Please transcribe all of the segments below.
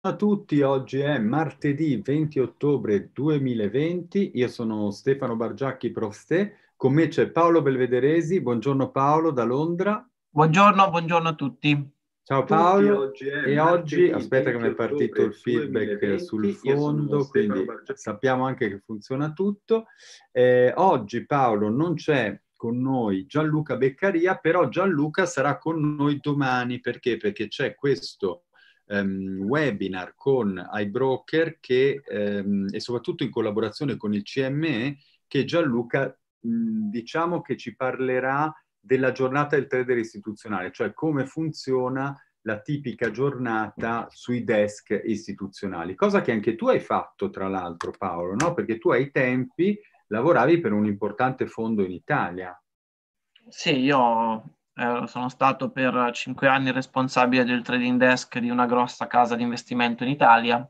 Ciao a tutti, oggi è martedì 20 ottobre 2020, io sono Stefano Bargiacchi Proste, con me c'è Paolo Belvederesi, buongiorno Paolo da Londra. Buongiorno, buongiorno a tutti. Ciao Paolo, oggi e oggi, aspetta che mi è partito il feedback 2020, sul fondo, quindi sappiamo anche che funziona tutto. Eh, oggi Paolo non c'è con noi Gianluca Beccaria, però Gianluca sarà con noi domani, perché? Perché c'è questo um, webinar con iBroker che, um, e soprattutto in collaborazione con il CME che Gianluca mh, diciamo che ci parlerà della giornata del trader istituzionale, cioè come funziona la tipica giornata sui desk istituzionali, cosa che anche tu hai fatto tra l'altro Paolo, no? perché tu ai tempi lavoravi per un importante fondo in Italia. Sì, io eh, sono stato per cinque anni responsabile del trading desk di una grossa casa di investimento in Italia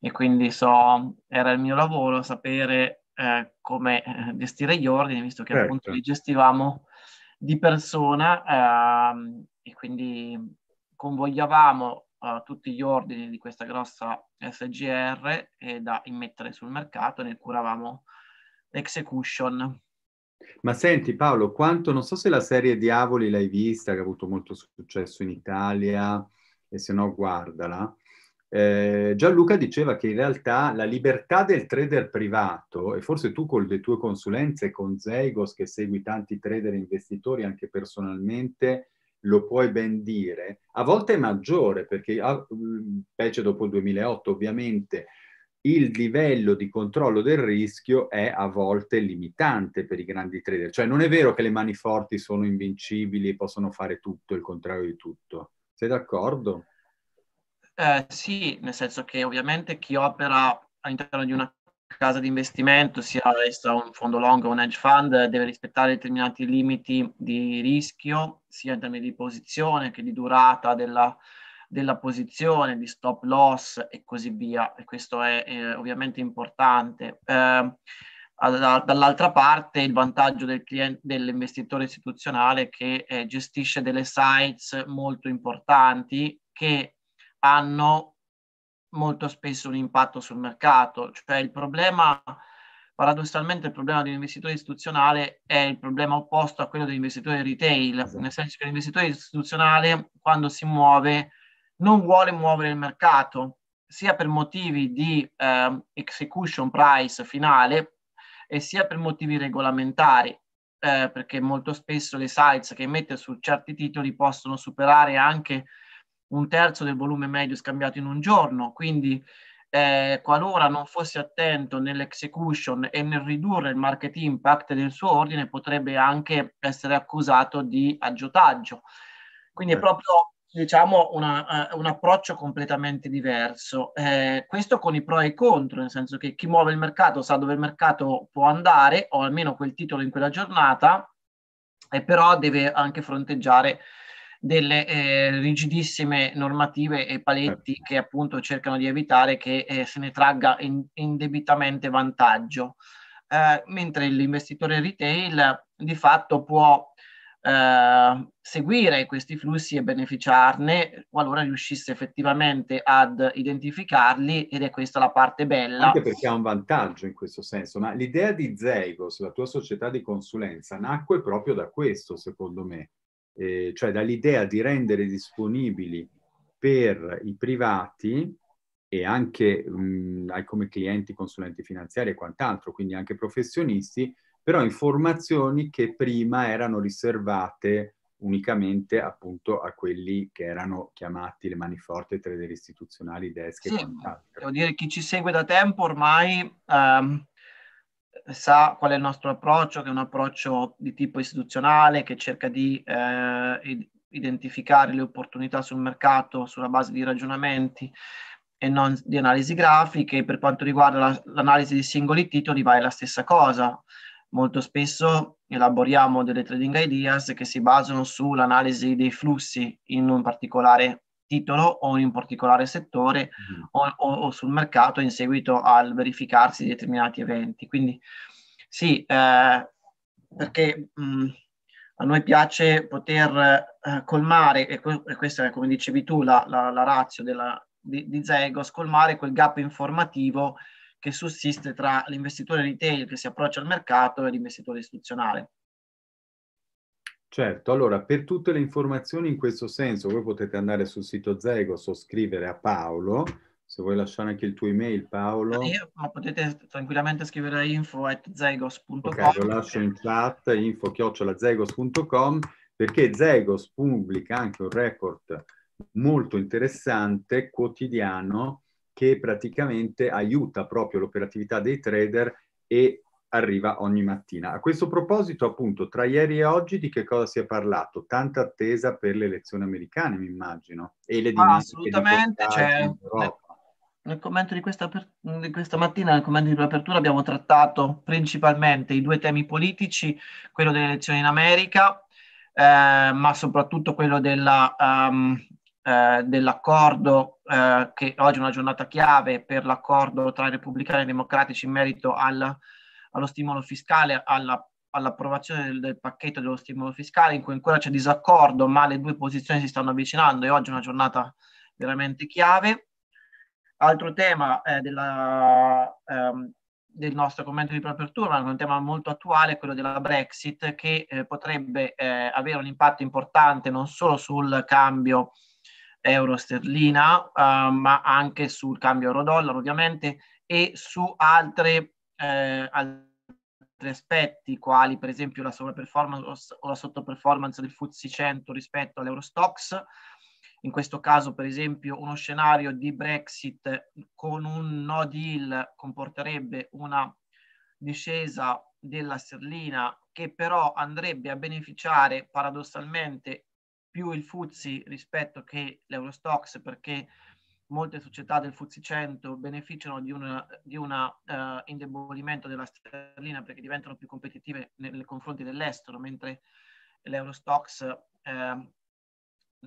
e quindi so, era il mio lavoro sapere eh, come eh, gestire gli ordini, visto che certo. appunto li gestivamo di persona eh, e quindi convogliavamo eh, tutti gli ordini di questa grossa SGR da immettere sul mercato, ne curavamo l'execution ma senti Paolo, quanto, non so se la serie Diavoli l'hai vista, che ha avuto molto successo in Italia, e se no guardala. Eh, Gianluca diceva che in realtà la libertà del trader privato, e forse tu con le tue consulenze con Zeigos, che segui tanti trader e investitori anche personalmente, lo puoi ben dire, a volte è maggiore, perché ah, specie dopo il 2008 ovviamente il livello di controllo del rischio è a volte limitante per i grandi trader. Cioè non è vero che le mani forti sono invincibili e possono fare tutto, il contrario di tutto. Sei d'accordo? Eh, sì, nel senso che ovviamente chi opera all'interno di una casa di investimento, sia un fondo long o un hedge fund, deve rispettare determinati limiti di rischio, sia in termini di posizione che di durata della, della posizione, di stop loss e così via. E questo è, è ovviamente importante. Eh, dall'altra parte il vantaggio del cliente, dell'investitore istituzionale che eh, gestisce delle sites molto importanti che hanno molto spesso un impatto sul mercato. Cioè il problema, paradossalmente il problema dell'investitore istituzionale è il problema opposto a quello dell'investitore retail, esatto. nel senso che l'investitore istituzionale quando si muove non vuole muovere il mercato, sia per motivi di eh, execution price finale e sia per motivi regolamentari, eh, perché molto spesso le sites che emette su certi titoli possono superare anche un terzo del volume medio scambiato in un giorno, quindi eh, qualora non fosse attento nell'execution e nel ridurre il market impact del suo ordine potrebbe anche essere accusato di aggiotaggio. Quindi è proprio diciamo, una, uh, un approccio completamente diverso. Eh, questo con i pro e i contro, nel senso che chi muove il mercato sa dove il mercato può andare, o almeno quel titolo in quella giornata, e però deve anche fronteggiare delle eh, rigidissime normative e paletti eh. che appunto cercano di evitare che eh, se ne tragga in, indebitamente vantaggio. Eh, mentre l'investitore retail di fatto può Ehm, seguire questi flussi e beneficiarne qualora riuscisse effettivamente ad identificarli ed è questa la parte bella. Anche perché ha un vantaggio in questo senso, ma l'idea di Zeigos, la tua società di consulenza, nacque proprio da questo secondo me, eh, cioè dall'idea di rendere disponibili per i privati e anche mh, mm, come clienti, consulenti finanziari e quant'altro, quindi anche professionisti, però informazioni che prima erano riservate unicamente appunto a quelli che erano chiamati le maniforte trader istituzionali, desk sì, e quant'altro. Devo dire chi ci segue da tempo ormai ehm, sa qual è il nostro approccio, che è un approccio di tipo istituzionale che cerca di eh, identificare le opportunità sul mercato sulla base di ragionamenti e non di analisi grafiche. Per quanto riguarda la, l'analisi di singoli titoli va è la stessa cosa molto spesso elaboriamo delle trading ideas che si basano sull'analisi dei flussi in un particolare titolo o in un particolare settore mm. o, o, o, sul mercato in seguito al verificarsi di determinati eventi. Quindi sì, eh, perché mh, mm, a noi piace poter eh, colmare, e, e, questa è come dicevi tu la, la, la razio di, di Zegos, colmare quel gap informativo che sussiste tra l'investitore retail che si approccia al mercato e l'investitore istituzionale. Certo, allora per tutte le informazioni in questo senso voi potete andare sul sito Zegos o scrivere a Paolo, se vuoi lasciare anche il tuo email Paolo. Io, ma potete tranquillamente scrivere a info at zegos.com. Ok, lo lascio in chat, info chiocciolazegos.com perché Zegos pubblica anche un report molto interessante, quotidiano, che praticamente aiuta proprio l'operatività dei trader e arriva ogni mattina. A questo proposito, appunto, tra ieri e oggi di che cosa si è parlato? Tanta attesa per le elezioni americane, mi immagino, e le ah, dinamiche ah, assolutamente, di c'è cioè, nel commento di questa, di questa, mattina, nel commento di apertura, abbiamo trattato principalmente i due temi politici, quello delle elezioni in America, eh, ma soprattutto quello della, um, eh, dell'accordo, eh, che oggi è una giornata chiave per l'accordo tra i repubblicani e i democratici in merito al, allo stimolo fiscale, alla, all'approvazione del, del, pacchetto dello stimolo fiscale, in cui ancora c'è disaccordo, ma le due posizioni si stanno avvicinando e oggi è una giornata veramente chiave. Altro tema eh, della, ehm, del nostro commento di apertura, ma un tema molto attuale, quello della Brexit, che eh, potrebbe eh, avere un impatto importante non solo sul cambio euro sterlina, uh, ma anche sul cambio euro-dollaro ovviamente e su altre, eh, altri aspetti quali per esempio la sovraperformance o la sottoperformance del FTSE 100 rispetto all'Eurostox, in questo caso per esempio uno scenario di Brexit con un no deal comporterebbe una discesa della sterlina che però andrebbe a beneficiare paradossalmente più il FUZI rispetto che l'Eurostox perché molte società del FUZI 100 beneficiano di un uh, eh, indebolimento della sterlina perché diventano più competitive nei, nei confronti dell'estero, mentre l'Eurostox eh,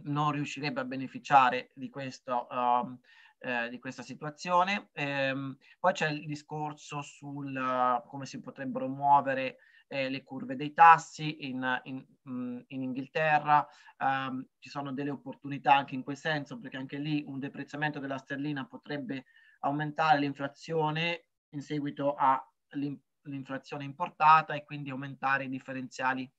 non riuscirebbe a beneficiare di questo, um, eh, di questa situazione. Ehm, poi c'è il discorso sul eh, come si potrebbero muovere eh, le curve dei tassi in, in, mm, in Inghilterra, um, ci sono delle opportunità anche in quel senso, perché anche lì un deprezzamento della sterlina potrebbe aumentare l'inflazione in seguito all'inflazione importata e quindi aumentare i differenziali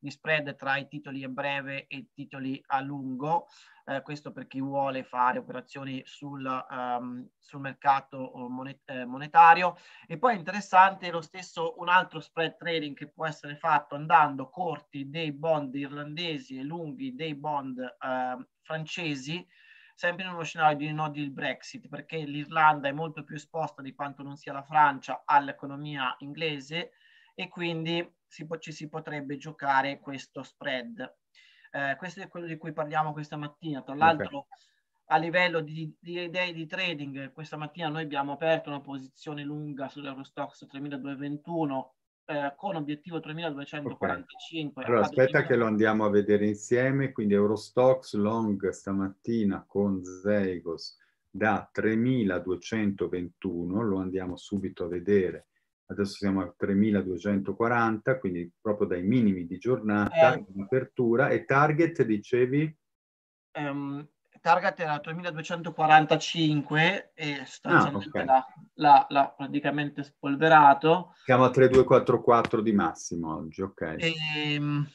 di spread tra i titoli a breve e i titoli a lungo eh, questo per chi vuole fare operazioni sul, um, sul mercato eh, monet- eh, monetario. E poi è interessante lo stesso un altro spread trading che può essere fatto andando corti dei bond irlandesi e lunghi dei bond eh, francesi sempre in uno scenario di no deal Brexit, perché l'Irlanda è molto più esposta di quanto non sia la Francia all'economia inglese e quindi si ci si potrebbe giocare questo spread. Eh, questo è quello di cui parliamo questa mattina. Tra l'altro, okay. a livello di, di idee di trading, questa mattina noi abbiamo aperto una posizione lunga sull'Eurostox 3221 eh, con obiettivo 3245. Okay. Allora aspetta 2000... che lo andiamo a vedere insieme, quindi Eurostox long stamattina con Zeigos da 3221, lo andiamo subito a vedere adesso siamo a 3.240, quindi proprio dai minimi di giornata, eh, in apertura, e target dicevi? Um, target era 3.245 e sostanzialmente ah, okay. l'ha, l'ha, l'ha, praticamente spolverato. Siamo a 3.244 di massimo oggi, ok. E, ehm,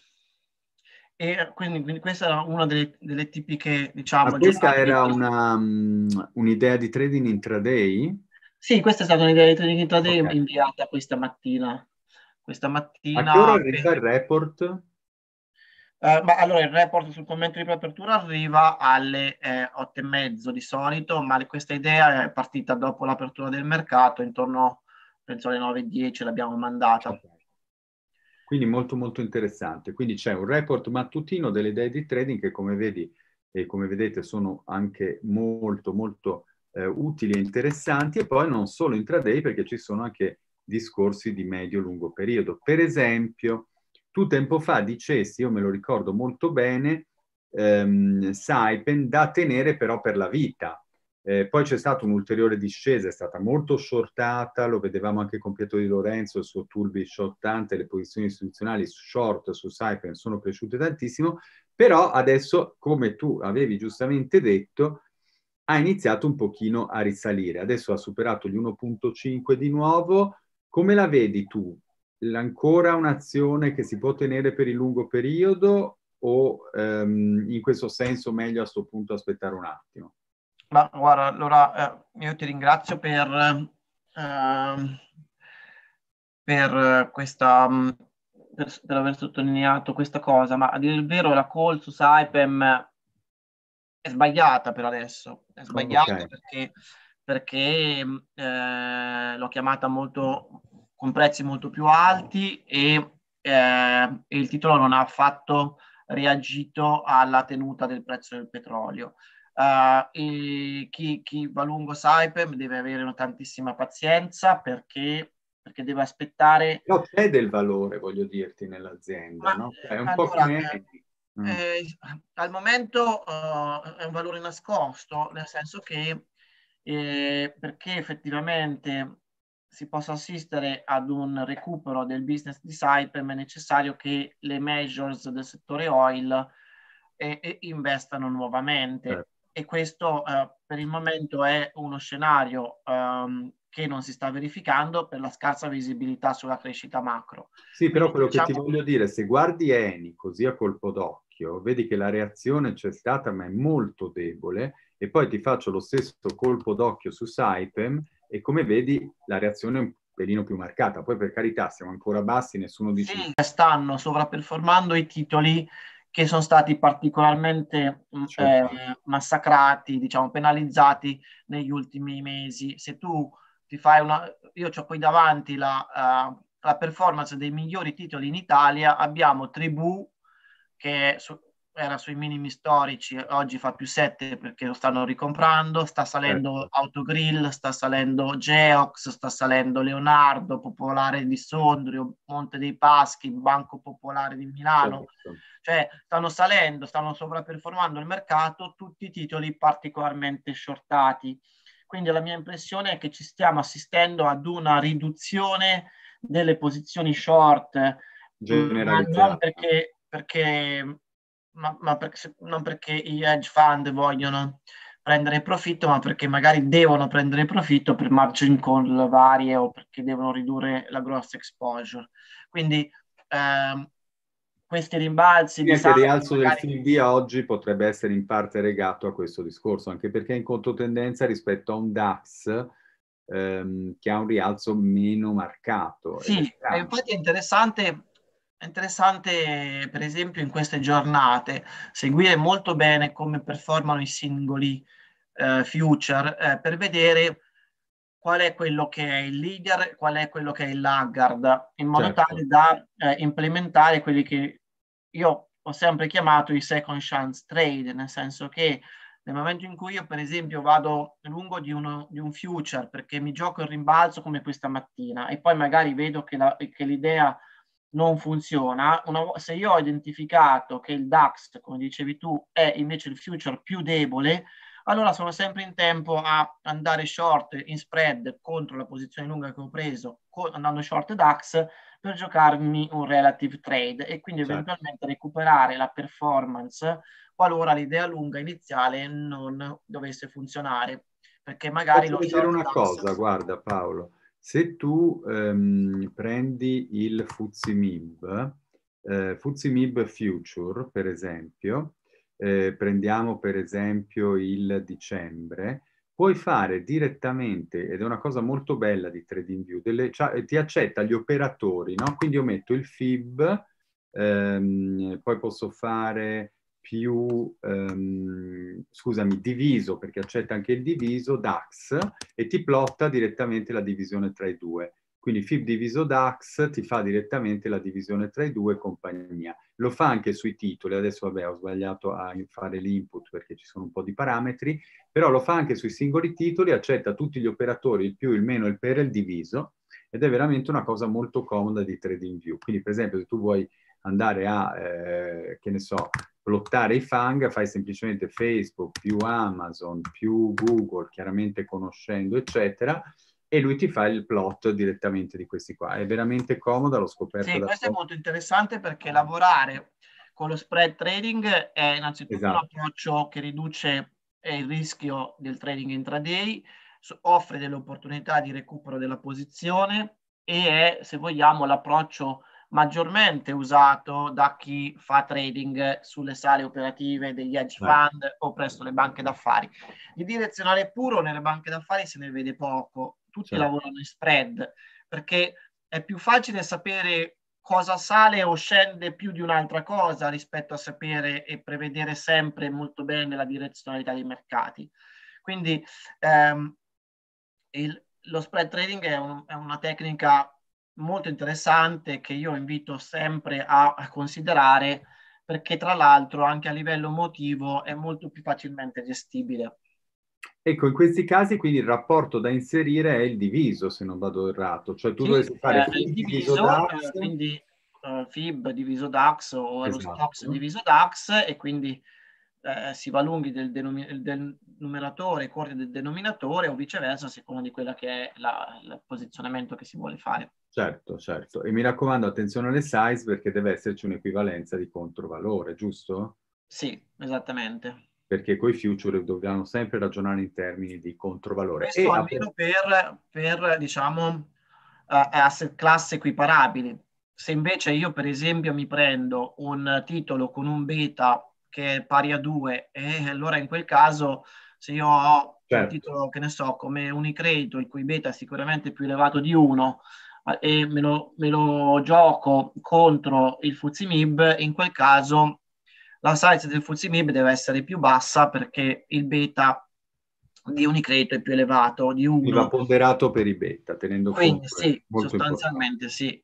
e quindi, quindi, questa era una delle, delle tipiche, diciamo... Ma questa era una, um, un'idea di trading intraday? Sì, questa è stata un'idea di Tony Quintode okay. inviata questa mattina. Questa mattina... A che ora arriva il report? Uh, ma allora il report sul commento di preapertura arriva alle eh, 8 e mezzo di solito, ma questa idea è partita dopo l'apertura del mercato, intorno penso alle 9.10 l'abbiamo mandata. Okay. Quindi molto molto interessante. Quindi c'è un report mattutino delle idee di trading che come vedi e come vedete sono anche molto molto eh, utili e interessanti e poi non solo intraday perché ci sono anche discorsi di medio-lungo periodo. Per esempio, tu tempo fa dicesti, io me lo ricordo molto bene, ehm, Saipen da tenere però per la vita. Eh, poi c'è stata un'ulteriore discesa, è stata molto shortata, lo vedevamo anche con Pietro Di Lorenzo, il suo turbi shortante, le posizioni istituzionali short su Saipen sono cresciute tantissimo, però adesso, come tu avevi giustamente detto, ha iniziato un pochino a risalire. Adesso ha superato gli 1.5 di nuovo. Come la vedi tu? Ancora un'azione che si può tenere per il lungo periodo o ehm, in questo senso meglio a sto punto aspettare un attimo? Ma guarda, allora eh, io ti ringrazio per, eh, per questa mm, per, per, aver sottolineato questa cosa, ma a dire il vero la call su Saipem è sbagliata per adesso, è sbagliata okay. perché, perché eh, l'ho chiamata molto, con prezzi molto più alti e, eh, e il titolo non ha affatto reagito alla tenuta del prezzo del petrolio. Uh, e chi, chi va lungo Saipem deve avere una tantissima pazienza perché, perché deve aspettare. No, c'è del valore, voglio dirti, nell'azienda, Ma, no? Cioè, è un eh, allora, po' come eh, Mm. Eh, al momento uh, è un valore nascosto, nel senso che eh, perché effettivamente si possa assistere ad un recupero del business di Saipem è necessario che le measures del settore oil eh, eh investano nuovamente. Certo. E questo eh, per il momento è uno scenario um, che non si sta verificando per la scarsa visibilità sulla crescita macro. Sì, però Quindi, quello diciamo... che ti diciamo voglio dire, se guardi Eni così a colpo d'occhio, vedi che la reazione c'è stata ma è molto debole e poi ti faccio lo stesso colpo d'occhio su Saipem e come vedi la reazione è un pelino più marcata. Poi per carità siamo ancora bassi, nessuno dice... Sì, stanno sovraperformando i titoli che sono stati particolarmente mm, certo. eh, massacrati, diciamo penalizzati negli ultimi mesi. Se tu ti fai una... Io ho qui davanti la, uh, la performance dei migliori titoli in Italia, abbiamo Tribù che su, era sui minimi storici, oggi fa più 7 perché lo stanno ricomprando, sta salendo certo. Autogrill, sta salendo Geox, sta salendo Leonardo, Popolare di Sondrio, Monte dei Paschi, Banco Popolare di Milano, certo, certo. cioè stanno salendo, stanno sovraperformando il mercato tutti i titoli particolarmente shortati. Quindi la mia impressione è che ci stiamo assistendo ad una riduzione delle posizioni short, mm, non perché, perché ma, ma perché, non perché i hedge fund vogliono prendere profitto, ma perché magari devono prendere profitto per margin call varie o perché devono ridurre la gross exposure. Quindi ehm, questi rimbalzi sì, di il rialzo magari... del film di oggi potrebbe essere in parte legato a questo discorso, anche perché è in controtendenza rispetto a un DAX ehm, che ha un rialzo meno marcato. Sì, è eh, infatti è interessante è interessante, per esempio, in queste giornate seguire molto bene come performano i singoli eh, future eh, per vedere qual è quello che è il leader, qual è quello che è il laggard, in modo certo. tale da eh, implementare quelli che io ho sempre chiamato i second chance trade, nel senso che nel momento in cui io per esempio vado lungo di, uno, di un future perché mi gioco il rimbalzo come questa mattina e poi magari vedo che, la, che l'idea non funziona, una, se io ho identificato che il DAX, come dicevi tu, è invece il future più debole, allora sono sempre in tempo a andare short in spread contro la posizione lunga che ho preso, andando short DAX per giocarmi un relative trade e quindi certo. eventualmente recuperare la performance qualora l'idea lunga iniziale non dovesse funzionare. Perché magari Posso lo dire una DAX... cosa, guarda Paolo se tu ehm, prendi il FUZIMIB, eh, FUZIMIB Future, per esempio, eh, prendiamo per esempio il dicembre, puoi fare direttamente, ed è una cosa molto bella di TradingView, delle, cioè, ti accetta gli operatori, no? Quindi io metto il FIB, ehm, poi posso fare più, ehm, scusami, diviso, perché accetta anche il diviso, DAX, e ti plotta direttamente la divisione tra i due. Quindi FIB diviso DAX ti fa direttamente la divisione tra i due compagnia. Lo fa anche sui titoli, adesso vabbè ho sbagliato a fare l'input perché ci sono un po' di parametri, però lo fa anche sui singoli titoli, accetta tutti gli operatori, il più, il meno, il per e il diviso, ed è veramente una cosa molto comoda di trading view. Quindi per esempio se tu vuoi andare a, eh, che ne so, bloccare i fang fai semplicemente Facebook più Amazon più Google, chiaramente conoscendo, eccetera, e lui ti fa il plot direttamente di questi qua. È veramente comodo, l'ho scoperto. Sì, questo scopo. è molto interessante perché lavorare con lo spread trading è innanzitutto esatto. un approccio che riduce eh, il rischio del trading intraday, offre delle opportunità di recupero della posizione e è, se vogliamo, l'approccio maggiormente usato da chi fa trading sulle sale operative degli hedge fund o presso le banche d'affari. Il direzionale puro nelle banche d'affari se ne vede poco, tutti lavorano in spread perché è più facile sapere cosa sale o scende più di un'altra cosa rispetto a sapere e prevedere sempre molto bene la direzionalità dei mercati. Quindi ehm, il, lo spread trading è, un, è una tecnica molto interessante che io invito sempre a considerare perché tra l'altro anche a livello emotivo è molto più facilmente gestibile. Ecco, in questi casi quindi il rapporto da inserire è il diviso, se non vado errato, cioè tu sì, dovresti fare eh, il diviso, diviso eh, DAX. quindi uh, FIB diviso DAX o esatto. stocks diviso DAX e quindi eh, si va lunghi del, denomi- del numeratore corti del denominatore o viceversa a seconda di quello che è la, il posizionamento che si vuole fare. Certo, certo. E mi raccomando, attenzione alle size perché deve esserci un'equivalenza di controvalore, giusto? Sì, esattamente. Perché con i future dobbiamo sempre ragionare in termini di controvalore. Questo e almeno app- per, per, diciamo, uh, asset class equiparabili. Se invece io, per esempio, mi prendo un titolo con un beta che è pari a 2 e allora in quel caso se io ho certo. un titolo che ne so come Unicredito il cui beta è sicuramente più elevato di 1 e me lo, me lo gioco contro il Fuzimib, in quel caso la size del Fuzimib deve essere più bassa perché il beta di Unicredito è più elevato di 1. Va ponderato per i beta, tenendo Quindi, conto. Quindi sì, sostanzialmente importante. sì.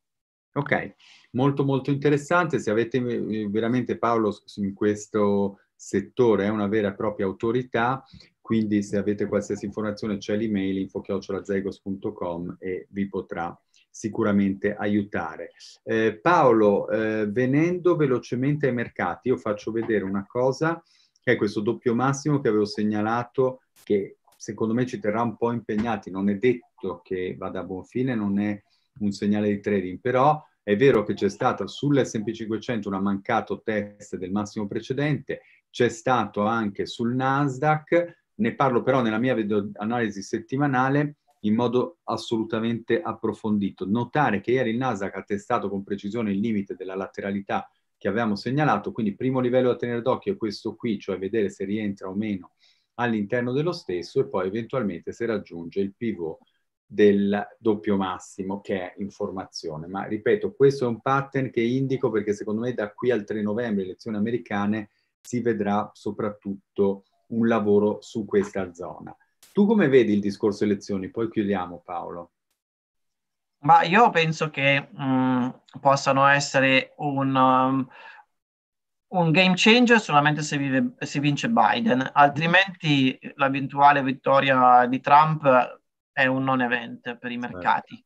Ok, molto molto interessante. Se avete eh, veramente Paolo in questo settore, è una vera e propria autorità, quindi se avete qualsiasi informazione c'è l'email infochiocciolazegos.com e vi potrà sicuramente aiutare. Eh, Paolo, eh, venendo velocemente ai mercati, io faccio vedere una cosa che è questo doppio massimo che avevo segnalato che secondo me ci terrà un po' impegnati, non è detto che vada a buon fine, non è un segnale di trading, però è vero che c'è stata sull'SP500 una mancato test del massimo precedente, c'è stato anche sul Nasdaq, ne parlo però nella mia analisi settimanale in modo assolutamente approfondito. Notare che ieri il Nasdaq ha testato con precisione il limite della lateralità che avevamo segnalato, quindi primo livello da tenere d'occhio è questo qui, cioè vedere se rientra o meno all'interno dello stesso e poi eventualmente se raggiunge il pivot del doppio massimo che è informazione. Ma ripeto, questo è un pattern che indico perché secondo me da qui al 3 novembre, elezioni americane, si vedrà soprattutto un lavoro su questa zona. Tu come vedi il discorso elezioni? Poi chiudiamo Paolo. Ma io penso che mh, mm, possano essere un, um, un game changer solamente se, vive, se vince Biden, altrimenti l'eventuale vittoria di Trump è un non event per i certo. mercati.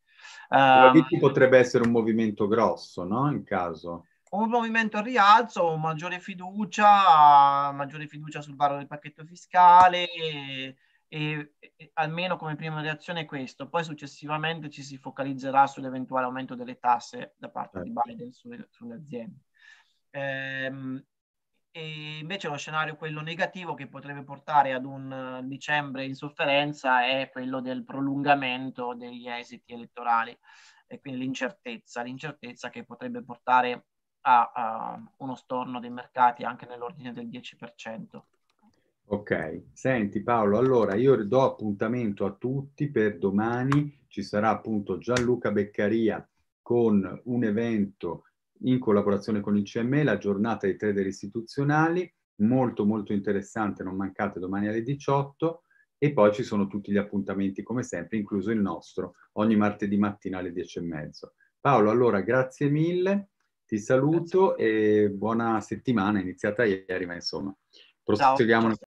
Um, potrebbe essere un movimento grosso, no? In caso un movimento al rialzo, maggiore fiducia, maggiore fiducia sul varo del pacchetto fiscale e, e, e, almeno come prima reazione è questo. Poi successivamente ci si focalizzerà sull'eventuale aumento delle tasse da parte eh. di certo. Biden sulle, sulle aziende. Ehm, e invece lo scenario quello negativo che potrebbe portare ad un eh, dicembre in sofferenza è quello del prolungamento degli esiti elettorali e quindi l'incertezza, l'incertezza che potrebbe portare a, a uno storno dei mercati anche nell'ordine del 10%. Ok, senti Paolo, allora io do appuntamento a tutti per domani, ci sarà appunto Gianluca Beccaria con un evento in collaborazione con il CME, la giornata dei trader istituzionali, molto molto interessante, non mancate domani alle 18 e poi ci sono tutti gli appuntamenti come sempre, incluso il nostro, ogni martedì mattina alle 10 e mezzo. Paolo, allora grazie mille, ti saluto grazie. e buona settimana, iniziata ieri ma insomma, proseguiamo.